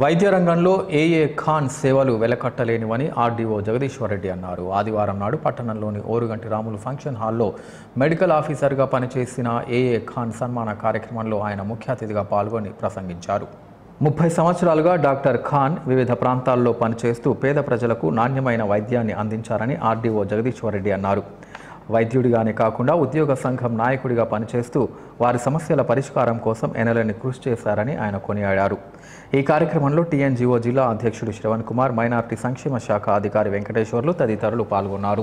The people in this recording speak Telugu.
వైద్య రంగంలో ఏఏ ఖాన్ సేవలు వెలకట్టలేనివని ఆర్డీఓ జగదీశ్వరరెడ్డి అన్నారు ఆదివారం నాడు పట్టణంలోని ఓరుగంటి రాములు ఫంక్షన్ హాల్లో మెడికల్ ఆఫీసర్గా పనిచేసిన ఏఏ ఖాన్ సన్మాన కార్యక్రమంలో ఆయన ముఖ్య అతిథిగా పాల్గొని ప్రసంగించారు ముప్పై సంవత్సరాలుగా డాక్టర్ ఖాన్ వివిధ ప్రాంతాల్లో పనిచేస్తూ పేద ప్రజలకు నాణ్యమైన వైద్యాన్ని అందించారని ఆర్డీఓ జగదీశ్వరరెడ్డి అన్నారు వైద్యుడిగానే కాకుండా ఉద్యోగ సంఘం నాయకుడిగా పనిచేస్తూ వారి సమస్యల పరిష్కారం కోసం ఎనలని కృషి చేశారని ఆయన కొనియాడారు ఈ కార్యక్రమంలో టీఎన్జీఓ జిల్లా అధ్యక్షుడు శ్రవణ్ కుమార్ మైనార్టీ సంక్షేమ శాఖ అధికారి వెంకటేశ్వర్లు తదితరులు పాల్గొన్నారు